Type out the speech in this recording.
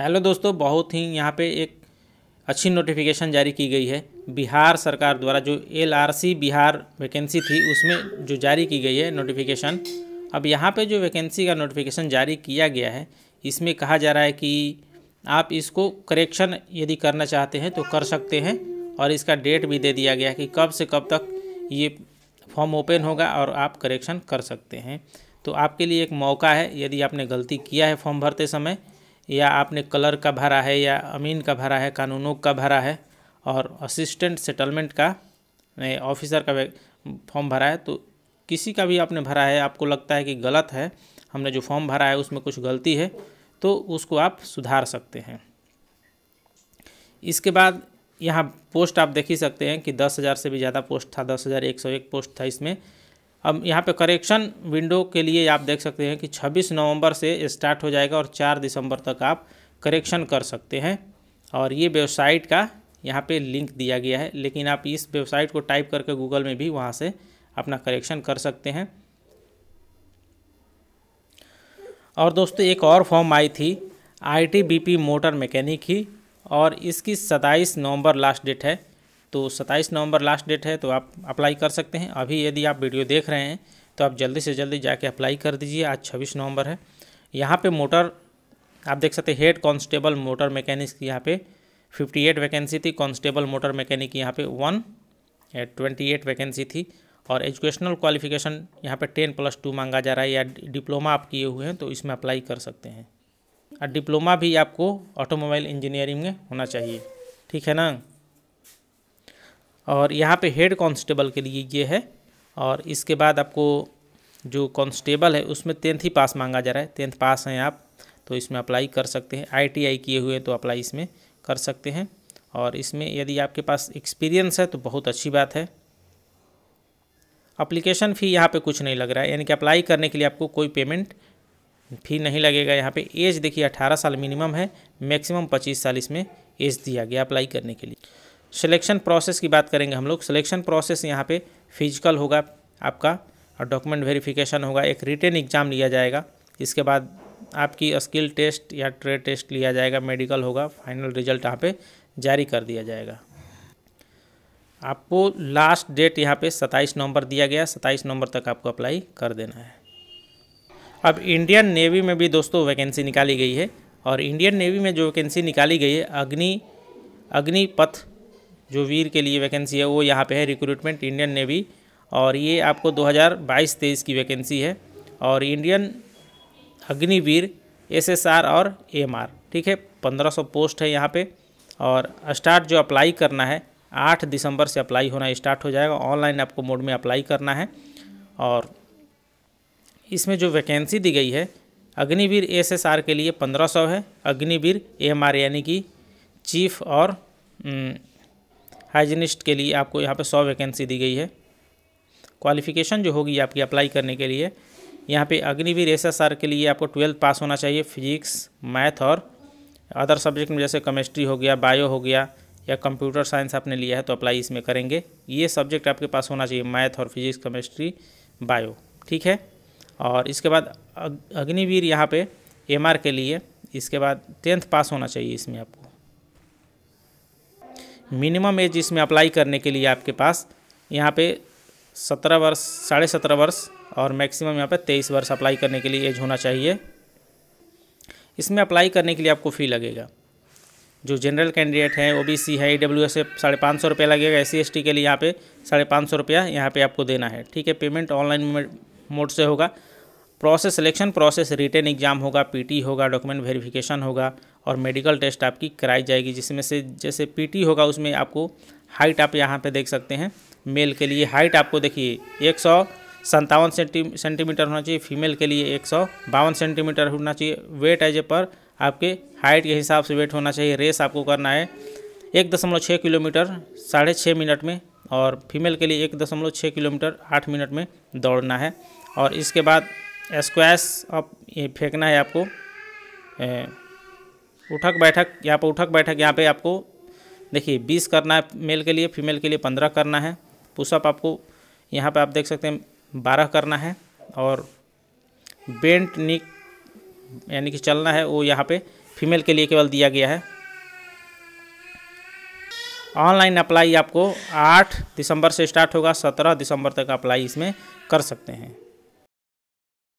hello दोस्तों बहुत ही यहाँ पे एक अच्छी नोटिफिकेशन जारी की गई है बिहार सरकार द्वारा जो एलआरसी बिहार वैकेंसी थी उसमें जो जारी की गई है नोटिफिकेशन अब यहाँ पे जो वैकेंसी का नोटिफिकेशन जारी किया गया है इसमें कहा जा रहा है कि आप इसको करेक्शन यदि करना चाहते हैं तो कर सकते हैं और इसका डेट भी दे दिया गया कि कब से कब तक ये फॉर्म ओपन होगा और आप करेक्शन कर सकते हैं तो आपके लिए एक मौका है यदि आपने गलती किया है फॉर्म भरते समय या आपने कलर का भरा है या अमीन का भरा है कानूनों का भरा है और असिस्टेंट सेटलमेंट का ऑफिसर का फॉर्म भरा है तो किसी का भी आपने भरा है आपको लगता है कि गलत है हमने जो फॉर्म भरा है उसमें कुछ गलती है तो उसको आप सुधार सकते हैं इसके बाद यहाँ पोस्ट आप देख ही सकते हैं कि दस हज़ार से भी ज़्यादा पोस्ट था दस हज़ार एक सौ एक पोस्ट था इसमें अब यहाँ पे करेक्शन विंडो के लिए आप देख सकते हैं कि 26 नवंबर से स्टार्ट हो जाएगा और 4 दिसंबर तक आप करेक्शन कर सकते हैं और ये वेबसाइट का यहाँ पे लिंक दिया गया है लेकिन आप इस वेबसाइट को टाइप करके गूगल में भी वहाँ से अपना करेक्शन कर सकते हैं और दोस्तों एक और फॉर्म आई थी आई मोटर मैकेनिक ही और इसकी सत्ताईस नवम्बर लास्ट डेट है तो 27 नवंबर लास्ट डेट है तो आप अप्लाई कर सकते हैं अभी यदि आप वीडियो देख रहे हैं तो आप जल्दी से जल्दी जाके अप्लाई कर दीजिए आज छब्बीस नवंबर है यहाँ पे मोटर आप देख सकते हैं हेड कांस्टेबल मोटर मैकेनिक की यहाँ पे 58 वैकेंसी थी कांस्टेबल मोटर मैकेनिक की यहाँ पे वन ट्वेंटी एट वैकेंसी थी और एजुकेशनल क्वालिफिकेशन यहाँ पर टेन प्लस टू मांगा जा रहा है या डिप्लोमा आप किए हुए हैं तो इसमें अप्लाई कर सकते हैं और डिप्लोमा भी आपको ऑटोमोबाइल इंजीनियरिंग में होना चाहिए ठीक है ना और यहाँ पे हेड कांस्टेबल के लिए ये है और इसके बाद आपको जो कांस्टेबल है उसमें टेंथ ही पास मांगा जा रहा है टेंथ पास हैं आप तो इसमें अप्लाई कर सकते हैं आईटीआई किए हुए तो अप्लाई इसमें कर सकते हैं और इसमें यदि आपके पास एक्सपीरियंस है तो बहुत अच्छी बात है अप्लीकेशन फ़ी यहाँ पर कुछ नहीं लग रहा है यानी कि अप्लाई करने के लिए आपको कोई पेमेंट फी नहीं लगेगा यहाँ पे एज देखिए 18 साल मिनिमम है मैक्सिमम 25 साल इसमें एज दिया गया अप्लाई करने के लिए सिलेक्शन प्रोसेस की बात करेंगे हम लोग सिलेक्शन प्रोसेस यहाँ पे फिजिकल होगा आपका और डॉक्यूमेंट वेरिफिकेशन होगा एक रिटेन एग्ज़ाम लिया जाएगा इसके बाद आपकी स्किल टेस्ट या ट्रेड टेस्ट लिया जाएगा मेडिकल होगा फाइनल रिजल्ट यहाँ पे जारी कर दिया जाएगा आपको लास्ट डेट यहाँ पे 27 नवंबर दिया गया 27 नवंबर तक आपको अप्लाई कर देना है अब इंडियन नेवी में भी दोस्तों वैकेंसी निकाली गई है और इंडियन नेवी में जो वैकेंसी निकाली गई है अग्नि अग्निपथ जो वीर के लिए वैकेंसी है वो यहाँ पे है रिक्रूटमेंट इंडियन नेवी और ये आपको 2022-23 की वैकेंसी है और इंडियन अग्निवीर एसएसआर और आर ठीक है 1500 पोस्ट है यहाँ पे और स्टार्ट जो अप्लाई करना है 8 दिसंबर से अप्लाई होना स्टार्ट हो जाएगा ऑनलाइन आपको मोड में अप्लाई करना है और इसमें जो वैकेंसी दी गई है अग्निवीर आर के लिए पंद्रह है अग्निवीर एएमआर यानी कि चीफ और न, हम्म, हाइजीनिस्ट के लिए आपको यहाँ पर सौ वैकेंसी दी गई है क्वालिफिकेशन जो होगी आपकी अप्लाई करने के लिए यहाँ पे अग्निवीर एस एस आर के लिए आपको ट्वेल्थ पास होना चाहिए फिजिक्स मैथ और अदर सब्जेक्ट में जैसे केमिस्ट्री हो गया बायो हो गया या कंप्यूटर साइंस आपने लिया है तो अप्लाई इसमें करेंगे ये सब्जेक्ट आपके पास होना चाहिए मैथ और फिजिक्स केमिस्ट्री बायो ठीक है और इसके बाद अग्निवीर यहाँ पे एम के लिए इसके बाद टेंथ पास होना चाहिए इसमें आपको मिनिमम एज इसमें अप्लाई करने के लिए आपके पास यहाँ पे सत्रह वर्ष साढ़े सत्रह वर्ष और मैक्सिमम यहाँ पे तेईस वर्ष अप्लाई करने के लिए एज होना चाहिए इसमें अप्लाई करने के लिए आपको फ़ी लगेगा जो जनरल कैंडिडेट हैं ओ बी सी है ई डब्ल्यू एस साढ़े पाँच सौ रुपया लगेगा एस सी के लिए यहाँ पे साढ़े पाँच सौ रुपया यहाँ पर आपको देना है ठीक है पेमेंट ऑनलाइन मोड से होगा process selection process written exam होगा पीटी होगा डॉक्यूमेंट वेरिफिकेशन होगा और मेडिकल टेस्ट आपकी कराई जाएगी जिसमें से जैसे पीटी होगा उसमें आपको हाइट आप यहाँ पे देख सकते हैं मेल के लिए हाइट आपको देखिए एक सौ संतावन सेंटी सेंटीमीटर होना चाहिए फीमेल के लिए एक सौ बावन सेंटीमीटर होना चाहिए वेट एज ए पर आपके हाइट के हिसाब से वेट होना चाहिए रेस आपको करना है एक दशमलव छः किलोमीटर साढ़े छः मिनट में और फीमेल के लिए एक दशमलव छः किलोमीटर आठ मिनट में दौड़ना है और इसके बाद स्क्वैश आप फेंकना है आपको उठक बैठक यहाँ पर उठक बैठक यहाँ पे आपको देखिए बीस करना है मेल के लिए फीमेल के लिए पंद्रह करना है पुशअप आपको यहाँ पे आप देख सकते हैं बारह करना है और बेंट निक यानी कि चलना है वो यहाँ पे फीमेल के लिए केवल दिया गया है ऑनलाइन अप्लाई आपको 8 दिसंबर से स्टार्ट होगा 17 दिसंबर तक अप्लाई इसमें कर सकते हैं